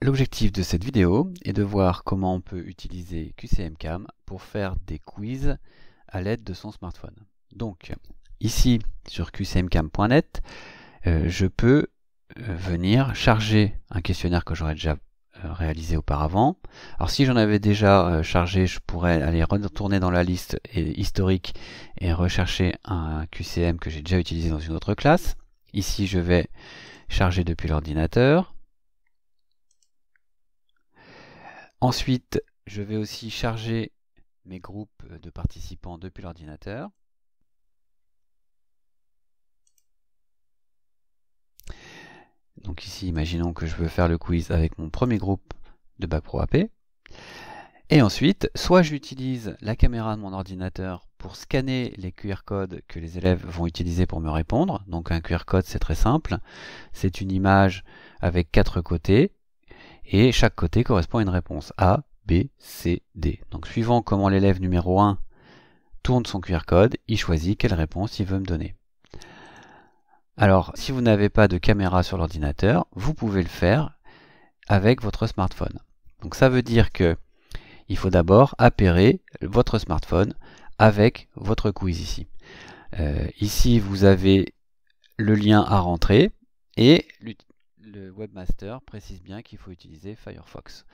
L'objectif de cette vidéo est de voir comment on peut utiliser QCMCAM pour faire des quiz à l'aide de son smartphone. Donc, ici sur qcmcam.net, euh, je peux euh, venir charger un questionnaire que j'aurais déjà euh, réalisé auparavant. Alors si j'en avais déjà chargé, je pourrais aller retourner dans la liste historique et rechercher un QCM que j'ai déjà utilisé dans une autre classe. Ici, je vais charger depuis l'ordinateur. Ensuite, je vais aussi charger mes groupes de participants depuis l'ordinateur. Donc ici, imaginons que je veux faire le quiz avec mon premier groupe de Bac Pro AP. Et ensuite, soit j'utilise la caméra de mon ordinateur pour scanner les QR codes que les élèves vont utiliser pour me répondre. Donc un QR code, c'est très simple. C'est une image avec quatre côtés et chaque côté correspond à une réponse A, B, C, D. Donc suivant comment l'élève numéro 1 tourne son QR code, il choisit quelle réponse il veut me donner. Alors, si vous n'avez pas de caméra sur l'ordinateur, vous pouvez le faire avec votre smartphone. Donc ça veut dire que il faut d'abord appairer votre smartphone avec votre quiz ici. Euh, ici, vous avez le lien à rentrer et le webmaster précise bien qu'il faut utiliser Firefox.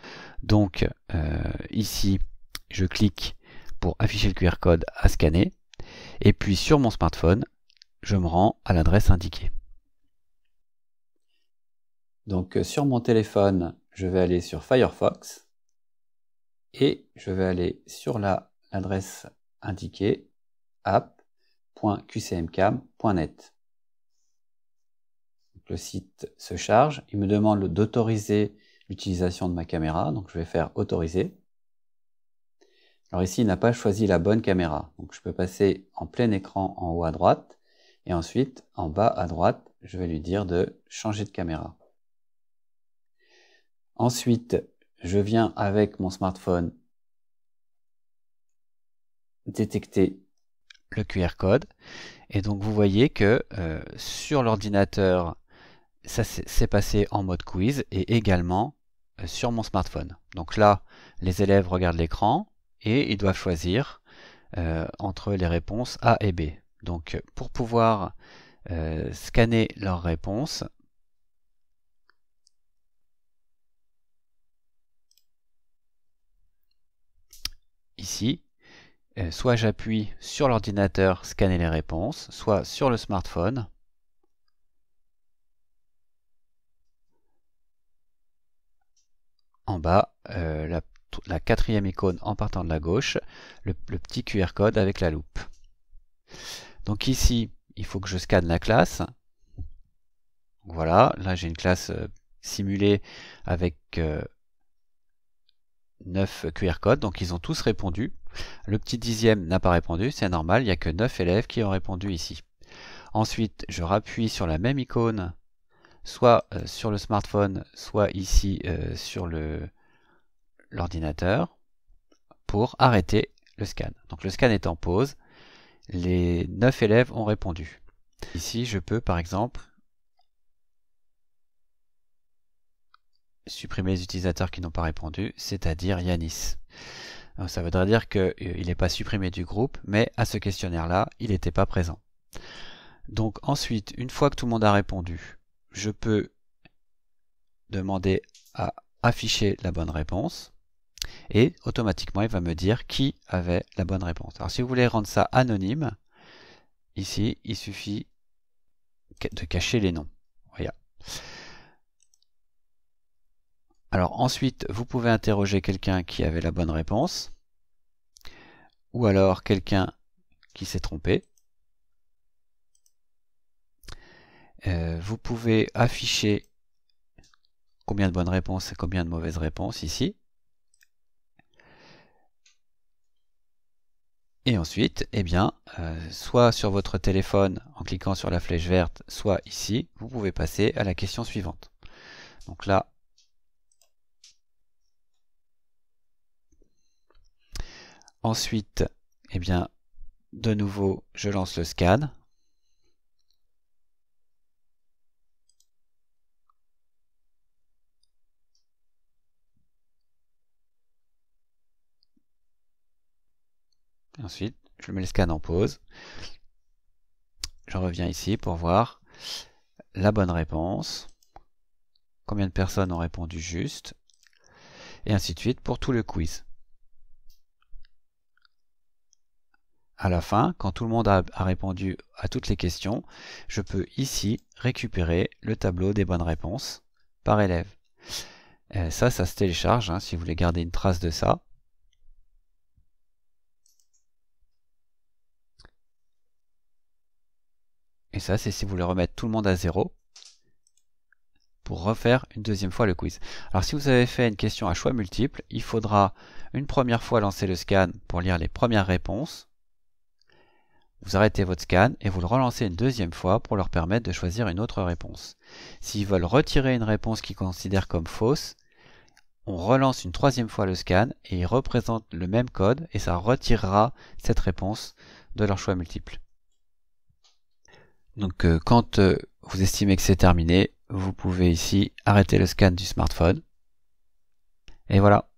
Donc euh, ici, je clique pour afficher le QR code à scanner. Et puis sur mon smartphone, je me rends à l'adresse indiquée. Donc euh, sur mon téléphone, je vais aller sur Firefox et je vais aller sur l'adresse indiquée app.qcmcam.net le site se charge, il me demande d'autoriser l'utilisation de ma caméra, donc je vais faire autoriser. Alors ici, il n'a pas choisi la bonne caméra, donc je peux passer en plein écran en haut à droite, et ensuite, en bas à droite, je vais lui dire de changer de caméra. Ensuite, je viens avec mon smartphone détecter le QR code. Et donc vous voyez que euh, sur l'ordinateur ça s'est passé en mode quiz et également euh, sur mon smartphone. Donc là, les élèves regardent l'écran et ils doivent choisir euh, entre les réponses A et B. Donc euh, pour pouvoir scanner leurs réponses, ici, soit j'appuie sur l'ordinateur scanner les réponses, soit sur le smartphone, en bas, euh, la, quatrième icône en partant de la gauche, le, petit QR code avec la loupe. Donc ici, il faut que je scanne la classe. Voilà, là j'ai une classe euh, simulée avec 9 euh, QR codes, donc ils ont tous répondu. Le petit dixième n'a pas répondu, c'est normal, il n'y a que 9 élèves qui ont répondu ici. Ensuite, je rappuie sur la même icône soit euh, sur le smartphone, soit ici euh, sur l'ordinateur, pour arrêter le scan. Donc le scan est en pause, les 9 élèves ont répondu. Ici, je peux par exemple supprimer les utilisateurs qui n'ont pas répondu, c'est-à-dire Yanis. ça voudrait dire qu'il euh, n'est pas supprimé du groupe, mais à ce questionnaire-là, il n'était pas présent. Donc ensuite, une fois que tout le monde a répondu, je peux demander à afficher la bonne réponse et automatiquement il va me dire qui avait la bonne réponse. Alors si vous voulez rendre ça anonyme, ici il suffit de cacher les noms. Voilà. Alors ensuite vous pouvez interroger quelqu'un qui avait la bonne réponse ou alors quelqu'un qui s'est trompé. Euh, vous pouvez afficher combien de bonnes réponses et combien de mauvaises réponses ici. Et ensuite, eh bien, euh, soit sur votre téléphone en cliquant sur la flèche verte, soit ici, vous pouvez passer à la question suivante. Donc là, ensuite, eh bien, de nouveau, je lance le scan. Ensuite, je mets le scan en pause. Je reviens ici pour voir la bonne réponse. Combien de personnes ont répondu juste. Et ainsi de suite pour tout le quiz. À la fin, quand tout le monde a, répondu à toutes les questions, je peux ici récupérer le tableau des bonnes réponses par élève. Euh, ça, ça se télécharge hein, si vous voulez garder une trace de ça. Et ça, c'est si vous voulez remettre tout le monde à zéro pour refaire une deuxième fois le quiz. Alors si vous avez fait une question à choix multiple, il faudra une première fois lancer le scan pour lire les premières réponses. Vous arrêtez votre scan et vous le relancez une deuxième fois pour leur permettre de choisir une autre réponse. S'ils veulent retirer une réponse qu'ils considèrent comme fausse, on relance une troisième fois le scan et ils représentent le même code et ça retirera cette réponse de leur choix multiple. Donc euh, quand euh, vous estimez que c'est terminé, vous pouvez ici arrêter le scan du smartphone. Et voilà.